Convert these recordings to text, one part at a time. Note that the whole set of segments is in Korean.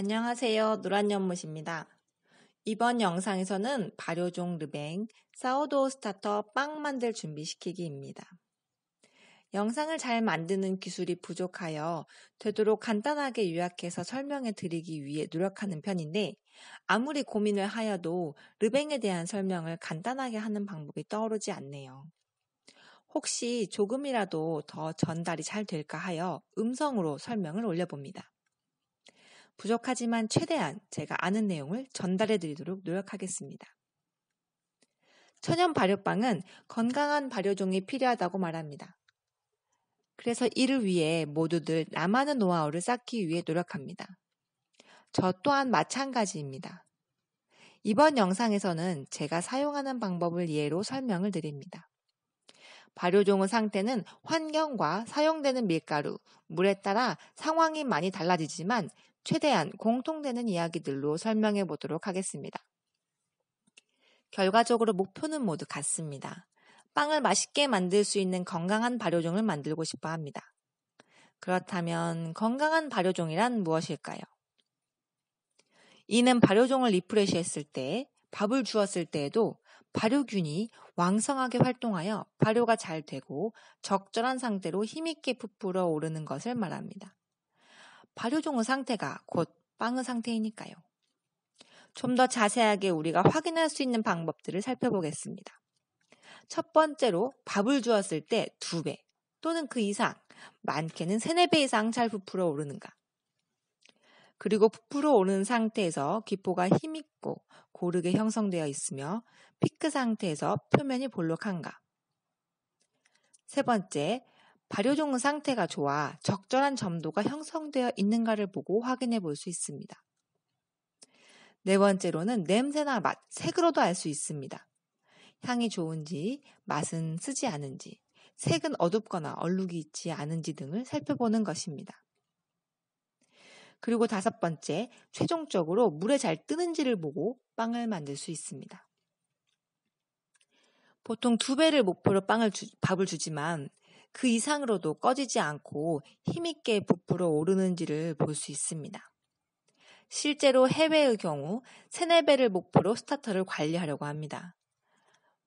안녕하세요. 노란연못입니다. 이번 영상에서는 발효종 르뱅 사우도우 스타터 빵 만들 준비시키기입니다. 영상을 잘 만드는 기술이 부족하여 되도록 간단하게 요약해서 설명해 드리기 위해 노력하는 편인데 아무리 고민을 하여도 르뱅에 대한 설명을 간단하게 하는 방법이 떠오르지 않네요. 혹시 조금이라도 더 전달이 잘 될까 하여 음성으로 설명을 올려봅니다. 부족하지만 최대한 제가 아는 내용을 전달해 드리도록 노력하겠습니다. 천연 발효빵은 건강한 발효종이 필요하다고 말합니다. 그래서 이를 위해 모두들 나아는 노하우를 쌓기 위해 노력합니다. 저 또한 마찬가지입니다. 이번 영상에서는 제가 사용하는 방법을 예로 설명을 드립니다. 발효종의 상태는 환경과 사용되는 밀가루, 물에 따라 상황이 많이 달라지지만 최대한 공통되는 이야기들로 설명해 보도록 하겠습니다. 결과적으로 목표는 모두 같습니다. 빵을 맛있게 만들 수 있는 건강한 발효종을 만들고 싶어 합니다. 그렇다면 건강한 발효종이란 무엇일까요? 이는 발효종을 리프레시했을 때 밥을 주었을 때에도 발효균이 왕성하게 활동하여 발효가 잘 되고 적절한 상태로 힘있게 부풀어 오르는 것을 말합니다. 발효종의 상태가 곧 빵의 상태이니까요. 좀 더 자세하게 우리가 확인할 수 있는 방법들을 살펴보겠습니다. 첫 번째로 밥을 주었을 때 두 배 또는 그 이상, 많게는 세네 배 이상 잘 부풀어 오르는가. 그리고 부풀어 오르는 상태에서 기포가 힘있고 고르게 형성되어 있으며 피크 상태에서 표면이 볼록한가. 세 번째, 발효종 상태가 좋아 적절한 점도가 형성되어 있는가를 보고 확인해 볼 수 있습니다. 네 번째로는 냄새나 맛, 색으로도 알 수 있습니다. 향이 좋은지, 맛은 쓰지 않은지, 색은 어둡거나 얼룩이 있지 않은지 등을 살펴보는 것입니다. 그리고 다섯 번째, 최종적으로 물에 잘 뜨는지를 보고 빵을 만들 수 있습니다. 보통 두 배를 목표로 빵을 주, 밥을 주지만 그 이상으로도 꺼지지 않고 힘있게 부풀어 오르는지를 볼 수 있습니다. 실제로 해외의 경우 세네배를 목표로 스타터를 관리하려고 합니다.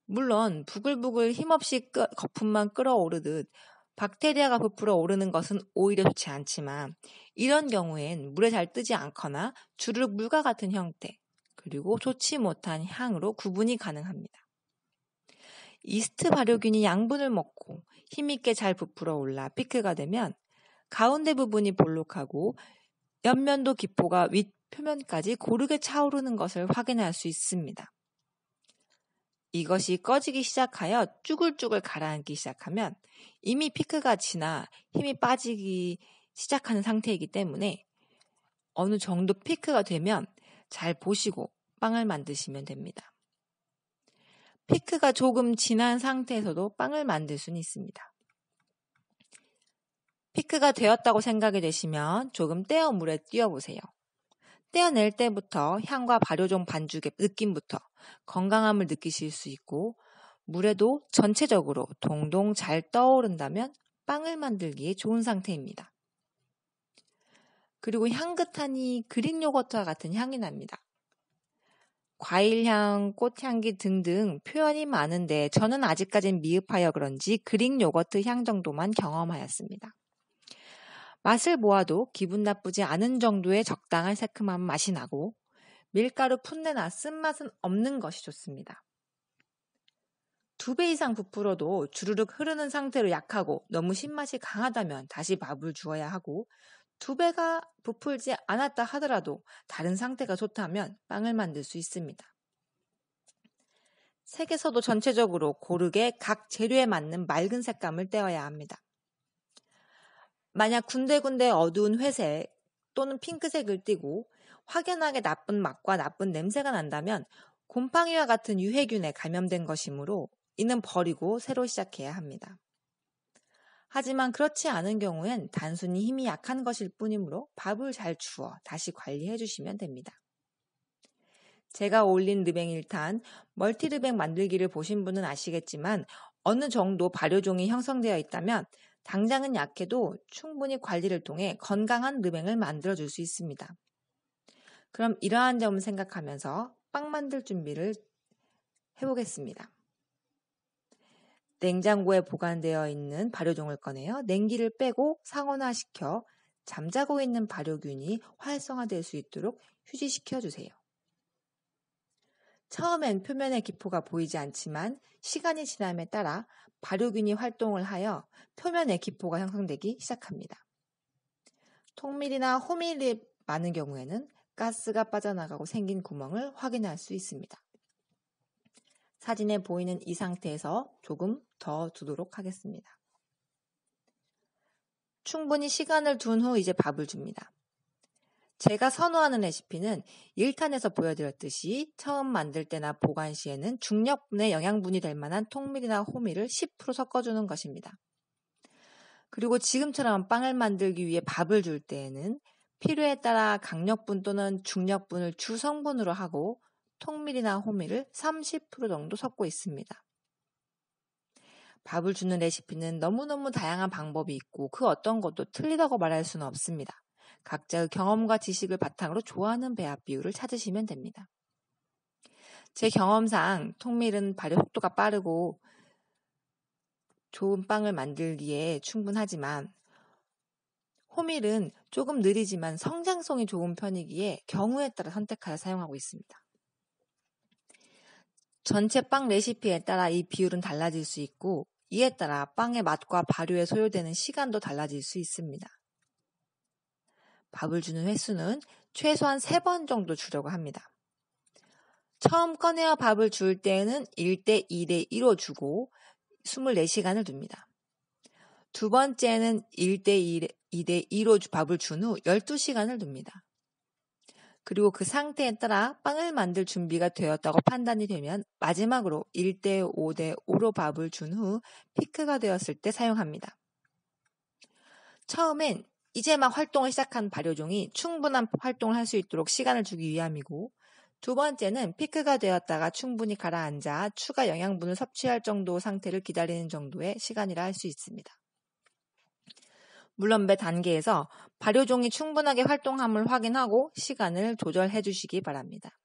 물론 부글부글 힘없이 끄, 거품만 끌어오르듯 박테리아가 부풀어 오르는 것은 오히려 좋지 않지만 이런 경우엔 물에 잘 뜨지 않거나 주르륵 물과 같은 형태 그리고 좋지 못한 향으로 구분이 가능합니다. 이스트 발효균이 양분을 먹고 힘있게 잘 부풀어 올라 피크가 되면 가운데 부분이 볼록하고 옆면도 기포가 윗 표면까지 고르게 차오르는 것을 확인할 수 있습니다. 이것이 꺼지기 시작하여 쭈글쭈글 가라앉기 시작하면 이미 피크가 지나 힘이 빠지기 시작하는 상태이기 때문에 어느 정도 피크가 되면 잘 보시고 빵을 만드시면 됩니다. 피크가 조금 지난 상태에서도 빵을 만들 수는 있습니다. 피크가 되었다고 생각이 되시면 조금 떼어 물에 띄워보세요. 떼어낼 때부터 향과 발효종 반죽의 느낌부터 건강함을 느끼실 수 있고 물에도 전체적으로 동동 잘 떠오른다면 빵을 만들기에 좋은 상태입니다. 그리고 향긋하니 그린 요거트와 같은 향이 납니다. 과일향, 꽃향기 등등 표현이 많은데 저는 아직까진 미흡하여 그런지 그릭 요거트 향 정도만 경험하였습니다. 맛을 모아도 기분 나쁘지 않은 정도의 적당한 새콤한 맛이 나고 밀가루 푼내나 쓴맛은 없는 것이 좋습니다. 두 배 이상 부풀어도 주르륵 흐르는 상태로 약하고 너무 신맛이 강하다면 다시 밥을 주어야 하고 두 배가 부풀지 않았다 하더라도 다른 상태가 좋다면 빵을 만들 수 있습니다. 색에서도 전체적으로 고르게 각 재료에 맞는 맑은 색감을 떼어야 합니다. 만약 군데군데 어두운 회색 또는 핑크색을 띠고 확연하게 나쁜 맛과 나쁜 냄새가 난다면 곰팡이와 같은 유해균에 감염된 것이므로 이는 버리고 새로 시작해야 합니다. 하지만 그렇지 않은 경우엔 단순히 힘이 약한 것일 뿐이므로 밥을 잘주워 다시 관리해 주시면 됩니다. 제가 올린 르뱅 1탄 멀티 르뱅 만들기를 보신 분은 아시겠지만 어느 정도 발효종이 형성되어 있다면 당장은 약해도 충분히 관리를 통해 건강한 르뱅을 만들어 줄 수 있습니다. 그럼 이러한 점을 생각하면서 빵 만들 준비를 해보겠습니다. 냉장고에 보관되어 있는 발효종을 꺼내어 냉기를 빼고 상온화시켜 잠자고 있는 발효균이 활성화될 수 있도록 휴지시켜 주세요. 처음엔 표면의 기포가 보이지 않지만 시간이 지남에 따라 발효균이 활동을 하여 표면의 기포가 형성되기 시작합니다. 통밀이나 호밀이 많은 경우에는 가스가 빠져나가고 생긴 구멍을 확인할 수 있습니다. 사진에 보이는 이 상태에서 조금 더 두도록 하겠습니다. 충분히 시간을 둔 후 이제 밥을 줍니다. 제가 선호하는 레시피는 1탄에서 보여드렸듯이 처음 만들 때나 보관 시에는 중력분의 영양분이 될 만한 통밀이나 호밀을 10% 섞어주는 것입니다. 그리고 지금처럼 빵을 만들기 위해 밥을 줄 때에는 필요에 따라 강력분 또는 중력분을 주성분으로 하고 통밀이나 호밀을 30% 정도 섞고 있습니다. 밥을 주는 레시피는 너무너무 다양한 방법이 있고 그 어떤 것도 틀리다고 말할 수는 없습니다. 각자의 경험과 지식을 바탕으로 좋아하는 배합 비율을 찾으시면 됩니다. 제 경험상 통밀은 발효 속도가 빠르고 좋은 빵을 만들기에 충분하지만 호밀은 조금 느리지만 성장성이 좋은 편이기에 경우에 따라 선택하여 사용하고 있습니다. 전체 빵 레시피에 따라 이 비율은 달라질 수 있고 이에 따라 빵의 맛과 발효에 소요되는 시간도 달라질 수 있습니다. 밥을 주는 횟수는 최소한 3번 정도 주려고 합니다. 처음 꺼내어 밥을 줄 때에는 1대 2대 1로 주고 24시간을 둡니다. 두 번째는 1대 2대 2로 밥을 준 후 12시간을 둡니다. 그리고 그 상태에 따라 빵을 만들 준비가 되었다고 판단이 되면 마지막으로 1대 5대 5로 밥을 준 후 피크가 되었을 때 사용합니다. 처음엔 이제 막 활동을 시작한 발효종이 충분한 활동을 할 수 있도록 시간을 주기 위함이고 두 번째는 피크가 되었다가 충분히 가라앉아 추가 영양분을 섭취할 정도 상태를 기다리는 정도의 시간이라 할 수 있습니다. 물론 매 단계에서 발효종이 충분하게 활동함을 확인하고 시간을 조절해 주시기 바랍니다.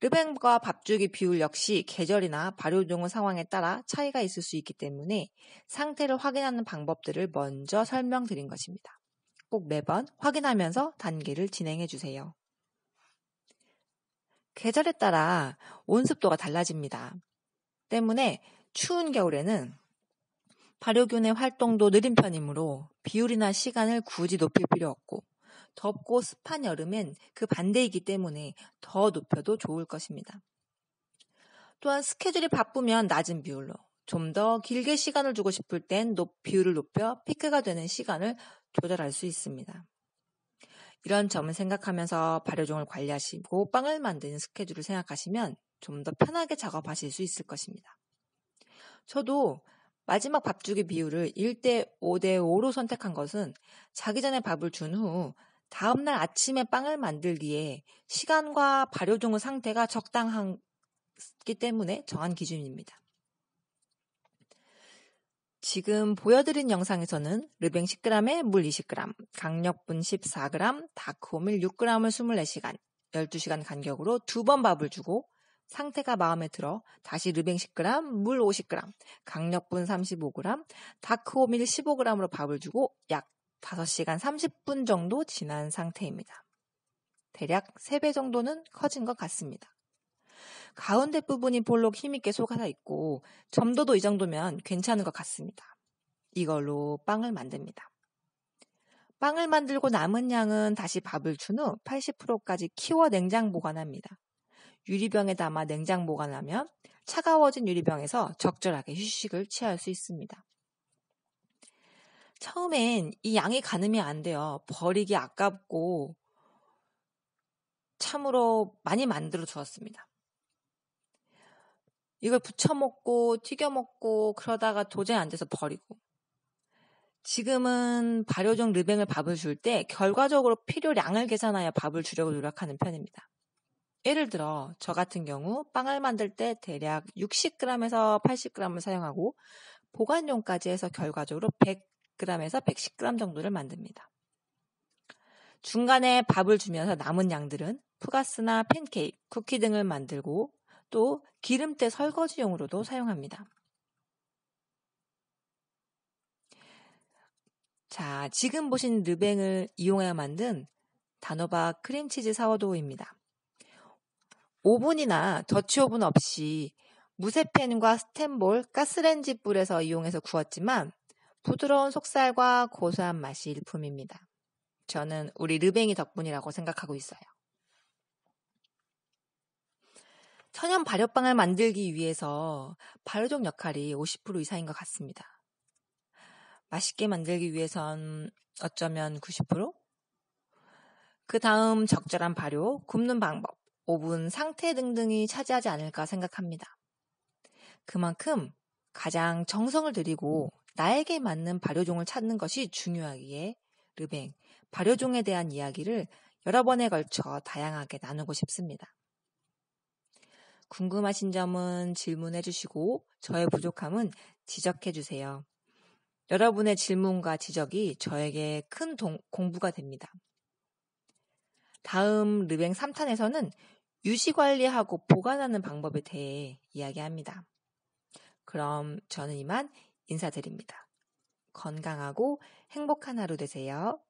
르뱅과 밥주기 비율 역시 계절이나 발효종의 상황에 따라 차이가 있을 수 있기 때문에 상태를 확인하는 방법들을 먼저 설명드린 것입니다. 꼭 매번 확인하면서 단계를 진행해 주세요. 계절에 따라 온습도가 달라집니다. 때문에 추운 겨울에는 발효균의 활동도 느린 편이므로 비율이나 시간을 굳이 높일 필요 없고 덥고 습한 여름엔 그 반대이기 때문에 더 높여도 좋을 것입니다. 또한 스케줄이 바쁘면 낮은 비율로 좀 더 길게 시간을 주고 싶을 땐 비율을 높여 피크가 되는 시간을 조절할 수 있습니다. 이런 점을 생각하면서 발효종을 관리하시고 빵을 만드는 스케줄을 생각하시면 좀 더 편하게 작업하실 수 있을 것입니다. 저도 마지막 밥주기 비율을 1대 5대 5로 선택한 것은 자기 전에 밥을 준 후 다음날 아침에 빵을 만들기에 시간과 발효종의 상태가 적당하기 때문에 정한 기준입니다. 지금 보여드린 영상에서는 르뱅 10g에 물 20g, 강력분 14g, 다크호밀 6g을 24시간, 12시간 간격으로 두 번 밥을 주고 상태가 마음에 들어 다시 르뱅 10g, 물 50g, 강력분 35g, 다크오밀 15g으로 밥을 주고 약 5시간 30분 정도 지난 상태입니다. 대략 3배 정도는 커진 것 같습니다. 가운데 부분이 볼록 힘있게 속아나 있고 점도도 이 정도면 괜찮은 것 같습니다. 이걸로 빵을 만듭니다. 빵을 만들고 남은 양은 다시 밥을 준 후 80%까지 키워 냉장 보관합니다. 유리병에 담아 냉장 보관하면 차가워진 유리병에서 적절하게 휴식을 취할 수 있습니다. 처음엔 이 양이 가늠이 안 돼요. 버리기 아깝고 참으로 많이 만들어 주었습니다. 이걸 부쳐먹고 튀겨먹고 그러다가 도저히 안 돼서 버리고 지금은 발효종 르뱅을 밥을 줄 때 결과적으로 필요량을 계산하여 밥을 주려고 노력하는 편입니다. 예를 들어 저 같은 경우 빵을 만들 때 대략 60g에서 80g을 사용하고 보관용까지 해서 결과적으로 100g에서 110g 정도를 만듭니다. 중간에 밥을 주면서 남은 양들은 푸가스나 팬케이크, 쿠키 등을 만들고 또 기름때 설거지용으로도 사용합니다. 자, 지금 보신 르뱅을 이용하여 만든 단호박 크림치즈 사워도우입니다. 오븐이나 더치오븐 없이 무쇠펜과스탠볼 가스렌지 불에서 이용해서 구웠지만 부드러운 속살과 고소한 맛이 일품입니다. 저는 우리 르뱅이 덕분이라고 생각하고 있어요. 천연 발효빵을 만들기 위해서 발효종 역할이 50% 이상인 것 같습니다. 맛있게 만들기 위해선 어쩌면 90%? 그 다음 적절한 발효, 굽는 방법, 5분 상태 등등이 차지하지 않을까 생각합니다. 그만큼 가장 정성을 들이고 나에게 맞는 발효종을 찾는 것이 중요하기에 르뱅, 발효종에 대한 이야기를 여러 번에 걸쳐 다양하게 나누고 싶습니다. 궁금하신 점은 질문해 주시고 저의 부족함은 지적해 주세요. 여러분의 질문과 지적이 저에게 큰 동, 공부가 됩니다. 다음 르뱅 3탄에서는 유지 관리하고 보관하는 방법에 대해 이야기합니다. 그럼 저는 이만 인사드립니다. 건강하고 행복한 하루 되세요.